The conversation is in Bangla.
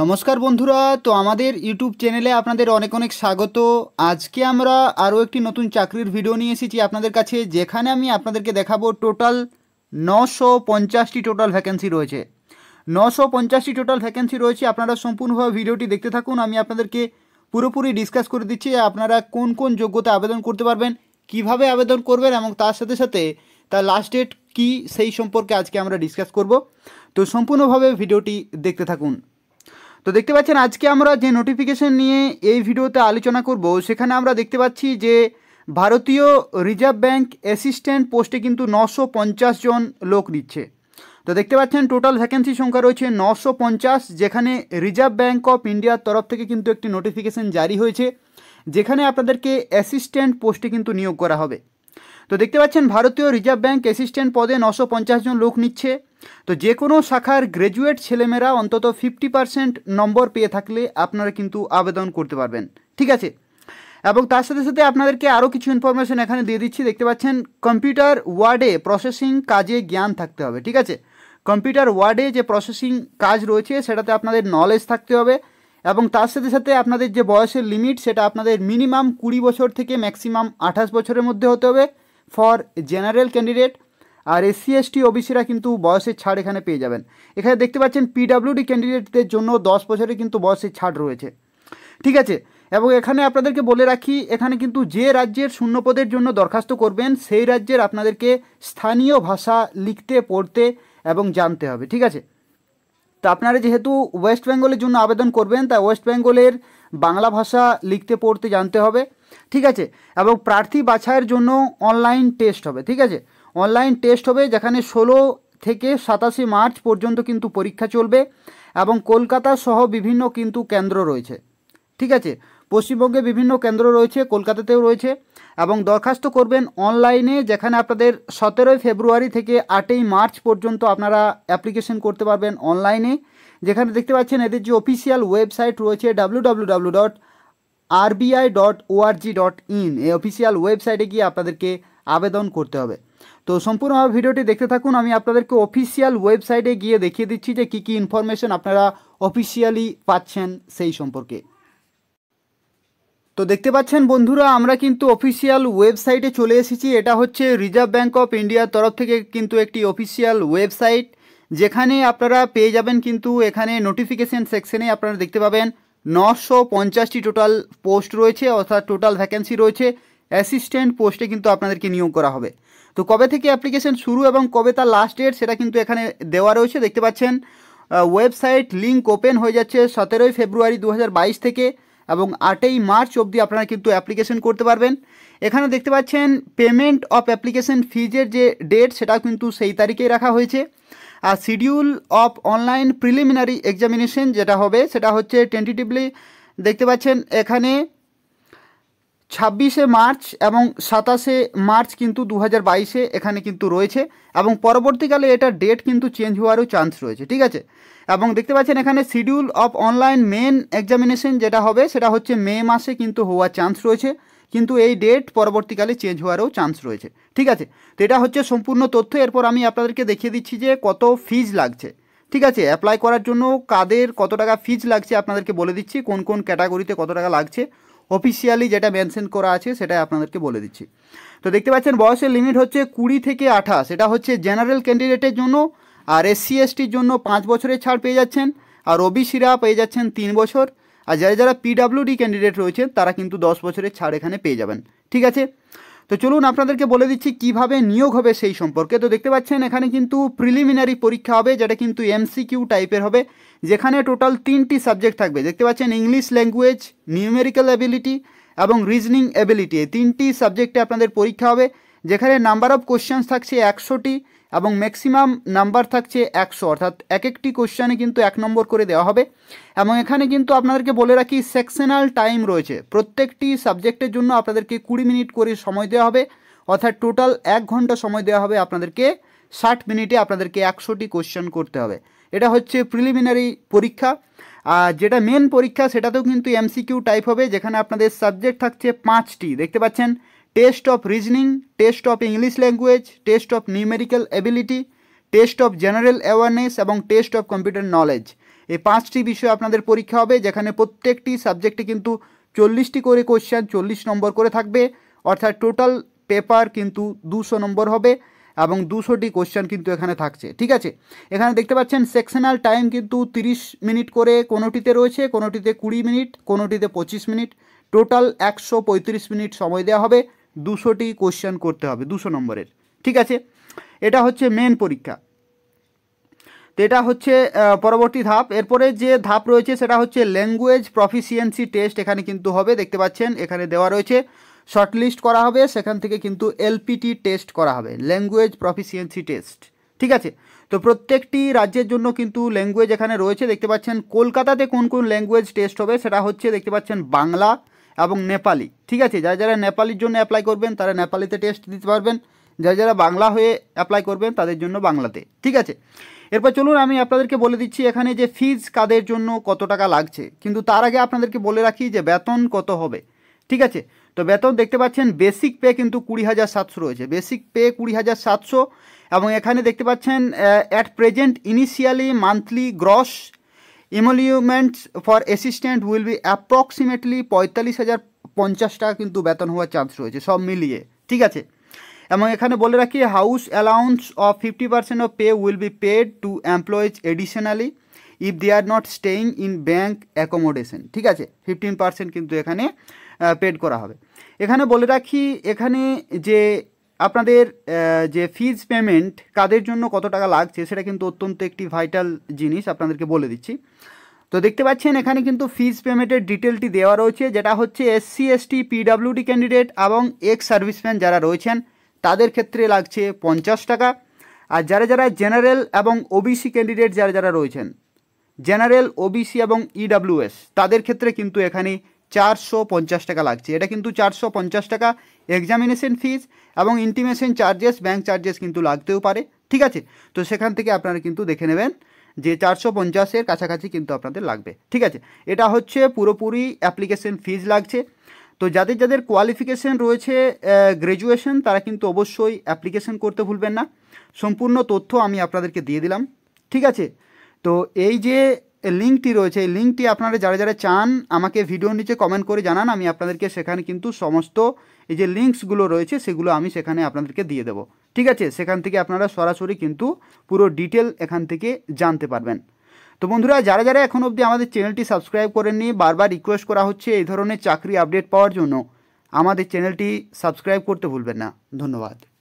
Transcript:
নমস্কার বন্ধুরা তো আমাদের ইউটিউব চ্যানেলে আপনাদের অনেক অনেক স্বাগত আজকে আমরা আরও একটি নতুন চাকরির ভিডিও নিয়ে এসেছি আপনাদের কাছে যেখানে আমি আপনাদেরকে দেখাবো টোটাল নশো পঞ্চাশটি টোটাল ভ্যাকেন্সি রয়েছে নশো পঞ্চাশটি টোটাল ভ্যাকেন্সি রয়েছে আপনারা সম্পূর্ণভাবে ভিডিওটি দেখতে থাকুন আমি আপনাদেরকে পুরোপুরি ডিসকাস করে দিচ্ছি আপনারা কোন কোন যোগ্যতা আবেদন করতে পারবেন কিভাবে আবেদন করবেন এবং তার সাথে সাথে তার লাস্ট ডেট কী সেই সম্পর্কে আজকে আমরা ডিসকাস করব তো সম্পূর্ণভাবে ভিডিওটি দেখতে থাকুন তো দেখতে পাচ্ছেন আজকে আমরা যে নোটিফিকেশন নিয়ে এই ভিডিওতে আলোচনা করব সেখানে আমরা দেখতে পাচ্ছি যে ভারতীয় রিজার্ভ ব্যাংক অ্যাসিস্ট্যান্ট পোস্টে কিন্তু নশো জন লোক নিচ্ছে তো দেখতে পাচ্ছেন টোটাল ভ্যাকেন্সি সংখ্যা রয়েছে নশো যেখানে রিজার্ভ ব্যাঙ্ক অফ ইন্ডিয়ার তরফ থেকে কিন্তু একটি নোটিফিকেশন জারি হয়েছে যেখানে আপনাদেরকে অ্যাসিস্ট্যান্ট পোস্টে কিন্তু নিয়োগ করা হবে তো দেখতে পাচ্ছেন ভারতীয় রিজার্ভ ব্যাঙ্ক অ্যাসিস্ট্যান্ট পদে নশো জন লোক নিচ্ছে তো যে কোনো শাখার গ্র্যাজুয়েট ছেলেমেয়েরা অন্তত ফিফটি পারসেন্ট নম্বর পেয়ে থাকলে আপনারা কিন্তু আবেদন করতে পারবেন ঠিক আছে এবং তার সাথে সাথে আপনাদেরকে আরও কিছু ইনফরমেশন এখানে দিয়ে দিচ্ছি দেখতে পাচ্ছেন কম্পিউটার ওয়ার্ডে প্রসেসিং কাজে জ্ঞান থাকতে হবে ঠিক আছে কম্পিউটার ওয়ার্ডে যে প্রসেসিং কাজ রয়েছে সেটাতে আপনাদের নলেজ থাকতে হবে এবং তার সাথে সাথে আপনাদের যে বয়সের লিমিট সেটা আপনাদের মিনিমাম কুড়ি বছর থেকে ম্যাক্সিমাম আঠাশ বছরের মধ্যে হতে হবে ফর জেনারেল ক্যান্ডিডেট আর এসসি এসটি ওবিসিরা কিন্তু বয়সের ছাড় এখানে পেয়ে যাবেন এখানে দেখতে পাচ্ছেন পিডাব্লিউডি ক্যান্ডিডেটদের জন্য দশ বছরে কিন্তু বয়সের ছাড় রয়েছে ঠিক আছে এবং এখানে আপনাদেরকে বলে রাখি এখানে কিন্তু যে রাজ্যের শূন্যপদের জন্য দরখাস্ত করবেন সেই রাজ্যের আপনাদেরকে স্থানীয় ভাষা লিখতে পড়তে এবং জানতে হবে ঠিক আছে তো আপনারা যেহেতু ওয়েস্ট বেঙ্গলের জন্য আবেদন করবেন তাই ওয়েস্ট বেঙ্গলের বাংলা ভাষা লিখতে পড়তে জানতে হবে ঠিক আছে এবং প্রার্থী বাছাইয়ের জন্য অনলাইন টেস্ট হবে ঠিক আছে অনলাইন টেস্ট হবে যেখানে ষোলো থেকে সাতাশে মার্চ পর্যন্ত কিন্তু পরীক্ষা চলবে এবং কলকাতা সহ বিভিন্ন কিন্তু কেন্দ্র রয়েছে ঠিক আছে পশ্চিমবঙ্গে বিভিন্ন কেন্দ্র রয়েছে কলকাতাতেও রয়েছে এবং দরখাস্ত করবেন অনলাইনে যেখানে আপনাদের সতেরোই ফেব্রুয়ারি থেকে আটই মার্চ পর্যন্ত আপনারা অ্যাপ্লিকেশন করতে পারবেন অনলাইনে যেখানে দেখতে পাচ্ছেন এদের যে অফিসিয়াল ওয়েবসাইট রয়েছে W W W dot RBI dot dot in এই অফিসিয়াল ওয়েবসাইটে গিয়ে আপনাদেরকে আবেদন করতে হবে তো সম্পূর্ণভাবে ভিডিওটি দেখতে থাকুন আমি আপনাদেরকে অফিসিয়াল ওয়েবসাইটে গিয়ে দেখিয়ে দিচ্ছি যে কি কি ইনফরমেশন আপনারা অফিসিয়ালি পাচ্ছেন সেই সম্পর্কে তো দেখতে পাচ্ছেন বন্ধুরা আমরা কিন্তু অফিসিয়াল ওয়েবসাইটে চলে এসেছি এটা হচ্ছে রিজার্ভ ব্যাঙ্ক অফ ইন্ডিয়ার তরফ থেকে কিন্তু একটি অফিসিয়াল ওয়েবসাইট যেখানে আপনারা পেয়ে যাবেন কিন্তু এখানে নোটিফিকেশন সেকশনে আপনারা দেখতে পাবেন নশো পঞ্চাশটি টোটাল পোস্ট রয়েছে অর্থাৎ টোটাল ভ্যাকেন্সি রয়েছে অ্যাসিস্ট্যান্ট পোস্টে কিন্তু আপনাদেরকে নিয়োগ করা হবে তো কবে থেকে অ্যাপ্লিকেশন শুরু এবং কবে তার লাস্ট ডেট সেটা কিন্তু এখানে দেওয়া রয়েছে দেখতে পাচ্ছেন ওয়েবসাইট লিঙ্ক ওপেন হয়ে যাচ্ছে সতেরোই ফেব্রুয়ারি দু থেকে এবং আটই মার্চ অবধি আপনারা কিন্তু অ্যাপ্লিকেশন করতে পারবেন এখানে দেখতে পাচ্ছেন পেমেন্ট অফ অ্যাপ্লিকেশন ফিজের যে ডেট সেটা কিন্তু সেই তারিখেই রাখা হয়েছে আর schedule of online preliminary examination যেটা হবে সেটা হচ্ছে টেন্টিটিভলি দেখতে পাচ্ছেন এখানে ছাব্বিশে মার্চ এবং সাতাশে মার্চ কিন্তু দু হাজার বাইশে এখানে কিন্তু রয়েছে এবং পরবর্তীকালে এটা ডেট কিন্তু চেঞ্জ হওয়ারও চান্স রয়েছে ঠিক আছে এবং দেখতে পাচ্ছেন এখানে schedule of online main examination যেটা হবে সেটা হচ্ছে মে মাসে কিন্তু হওয়ার চান্স রয়েছে কিন্তু এই ডেট পরবর্তীকালে চেঞ্জ হওয়ারও চান্স রয়েছে ঠিক আছে তো এটা হচ্ছে সম্পূর্ণ তথ্য এরপর আমি আপনাদেরকে দেখিয়ে দিচ্ছি যে কত ফিজ লাগছে ঠিক আছে অ্যাপ্লাই করার জন্য কাদের কত টাকা ফিজ লাগছে আপনাদেরকে বলে দিচ্ছি কোন কোন ক্যাটাগরিতে কত টাকা লাগছে অফিসিয়ালি যেটা মেনশন করা আছে সেটাই আপনাদেরকে বলে দিচ্ছি তো দেখতে পাচ্ছেন বয়সের লিমিট হচ্ছে কুড়ি থেকে আঠাশ এটা হচ্ছে জেনারেল ক্যান্ডিডেটের জন্য আর এসসি এসটির জন্য পাঁচ বছরের ছাড় পেয়ে যাচ্ছেন আর ওবিসিরা পেয়ে যাচ্ছেন তিন বছর আর যারা যারা পিডাব্লিউডি ক্যান্ডিডেট রয়েছেন তারা কিন্তু দশ বছরের ছাড় এখানে পেয়ে যাবেন ঠিক আছে তো চলুন আপনাদেরকে বলে দিচ্ছি কিভাবে নিয়োগ হবে সেই সম্পর্কে তো দেখতে পাচ্ছেন এখানে কিন্তু প্রিলিমিনারি পরীক্ষা হবে যেটা কিন্তু এমসিকিউ টাইপের হবে যেখানে টোটাল তিনটি সাবজেক্ট থাকবে দেখতে পাচ্ছেন ইংলিশ ল্যাঙ্গুয়েজ নিউমেরিক্যাল অ্যাবিলিটি এবং রিজনিং অ্যাবিলিটি এই তিনটি সাবজেক্টে আপনাদের পরীক্ষা হবে যেখানে নাম্বার অফ কোশ্চেন্স থাকছে একশোটি এবং ম্যাক্সিমাম নাম্বার থাকছে একশো অর্থাৎ এক একটি কোশ্চানে কিন্তু এক নম্বর করে দেওয়া হবে এবং এখানে কিন্তু আপনাদেরকে বলে রাখি সেকশনাল টাইম রয়েছে প্রত্যেকটি সাবজেক্টের জন্য আপনাদেরকে কুড়ি মিনিট করে সময় দেওয়া হবে অর্থাৎ টোটাল এক ঘন্টা সময় দেওয়া হবে আপনাদেরকে ষাট মিনিটে আপনাদেরকে একশোটি কোশ্চেন করতে হবে এটা হচ্ছে প্রিলিমিনারি পরীক্ষা আর যেটা মেন পরীক্ষা সেটাতেও কিন্তু এমসিকিউ টাইপ হবে যেখানে আপনাদের সাবজেক্ট থাকছে পাঁচটি দেখতে পাচ্ছেন test of reasoning test of English language test of numerical ability test of general awareness এবং টেস্ট অফ কম্পিউটার নলেজ এই পাঁচটি বিষয় আপনাদের পরীক্ষা হবে যেখানে প্রত্যেকটি সাবজেক্টে কিন্তু চল্লিশটি করে কোশ্চেন চল্লিশ নম্বর করে থাকবে অর্থাৎ টোটাল পেপার কিন্তু দুশো নম্বর হবে এবং দুশোটি কোশ্চেন কিন্তু এখানে থাকছে ঠিক আছে এখানে দেখতে পাচ্ছেন সেকশনাল টাইম কিন্তু 30 মিনিট করে কোনোটিতে রয়েছে কোনোটিতে কুড়ি মিনিট কোনোটিতে পঁচিশ মিনিট টোটাল একশো মিনিট সময় দেওয়া হবে দুশোটি কোশ্চেন করতে হবে দুশো নম্বরের ঠিক আছে এটা হচ্ছে মেন পরীক্ষা তো এটা হচ্ছে পরবর্তী ধাপ এরপরে যে ধাপ রয়েছে সেটা হচ্ছে ল্যাঙ্গুয়েজ প্রফিসিয়েন্সি টেস্ট এখানে কিন্তু হবে দেখতে পাচ্ছেন এখানে দেওয়া রয়েছে শর্টলিস্ট করা হবে সেখান থেকে কিন্তু এলপিটি টেস্ট করা হবে ল্যাঙ্গুয়েজ প্রফিসিয়েন্সি টেস্ট ঠিক আছে তো প্রত্যেকটি রাজ্যের জন্য কিন্তু ল্যাঙ্গুয়েজ এখানে রয়েছে দেখতে পাচ্ছেন কলকাতাতে কোন কোন ল্যাঙ্গুয়েজ টেস্ট হবে সেটা হচ্ছে দেখতে পাচ্ছেন বাংলা এবং নেপালি ঠিক আছে যারা যারা নেপালির জন্য অ্যাপ্লাই করবেন তারা নেপালিতে টেস্ট দিতে পারবেন যারা যারা বাংলা হয়ে অ্যাপ্লাই করবেন তাদের জন্য বাংলাতে ঠিক আছে এরপর চলুন আমি আপনাদেরকে বলে দিচ্ছি এখানে যে ফিজ কাদের জন্য কত টাকা লাগছে কিন্তু তার আগে আপনাদেরকে বলে রাখি যে বেতন কত হবে ঠিক আছে তো বেতন দেখতে পাচ্ছেন বেসিক পে কিন্তু কুড়ি হাজার সাতশো রয়েছে বেসিক পে কুড়ি হাজার সাতশো এবং এখানে দেখতে পাচ্ছেন at present initially monthly gross emoluments for assistant will be approximately পঁয়তাল্লিশ হাজার পঞ্চাশ টাকা কিন্তু বেতন হওয়ার চান্স রয়েছে সব মিলিয়ে ঠিক আছে এবং এখানে বলে রাখি house allowance of fifty percent of pay will be paid to employees additionally if they are not staying in bank accommodation ঠিক আছে ফিফটিন পার্সেন্ট কিন্তু এখানে পেড করা হবে এখানে বলে রাখি এখানে যে আপনাদের যে ফিজ পেমেন্ট কাদের জন্য কত টাকা লাগছে সেটা কিন্তু অত্যন্ত একটি ভাইটাল জিনিস আপনাদেরকে বলে দিচ্ছি তো দেখতে পাচ্ছেন এখানে কিন্তু ফিজ পেমেন্টের ডিটেলটি দেওয়া রয়েছে যেটা হচ্ছে এসসি এসটি পিডাব্লিউডি ক্যান্ডিডেট এবং এক্স সার্ভিসম্যান যারা রয়েছেন তাদের ক্ষেত্রে লাগছে পঞ্চাশ টাকা আর যারা যারা জেনারেল এবং ওবিসি ক্যান্ডিডেট যারা যারা রয়েছেন জেনারেল ওবিসি এবং ইডাব্লিউএস e তাদের ক্ষেত্রে কিন্তু এখানে চারশো পঞ্চাশ টাকা লাগছে এটা কিন্তু চারশো পঞ্চাশ টাকা এক্সামিনেশন ফিজ এবং ইন্টিমেশন চার্জেস ব্যাঙ্ক চার্জেস কিন্তু লাগতেও পারে ঠিক আছে তো সেখান থেকে আপনারা কিন্তু দেখে নেবেন যে চারশো পঞ্চাশের কাছাকাছি কিন্তু আপনাদের লাগবে ঠিক আছে এটা হচ্ছে পুরোপুরি অ্যাপ্লিকেশন ফিজ লাগছে তো যাদের যাদের কোয়ালিফিকেশন রয়েছে গ্র্যাজুয়েশন তারা কিন্তু অবশ্যই অ্যাপ্লিকেশন করতে ভুলবেন না সম্পূর্ণ তথ্য আমি আপনাদেরকে দিয়ে দিলাম ঠিক আছে তো এই যে লিঙ্কটি রয়েছে এই লিঙ্কটি আপনারা যারা যারা চান আমাকে ভিডিওর নিচে কমেন্ট করে জানান আমি আপনাদেরকে সেখানে কিন্তু সমস্ত এই যে লিঙ্কসগুলো রয়েছে সেগুলো আমি সেখানে আপনাদেরকে দিয়ে দেবো ঠিক আছে সেখান থেকে আপনারা সরাসরি কিন্তু পুরো ডিটেল এখান থেকে জানতে পারবেন তো বন্ধুরা যারা যারা এখন অবধি আমাদের চ্যানেলটি সাবস্ক্রাইব করেননি বারবার রিকোয়েস্ট করা হচ্ছে এই ধরনের চাকরি আপডেট পাওয়ার জন্য আমাদের চ্যানেলটি সাবস্ক্রাইব করতে ভুলবেন না ধন্যবাদ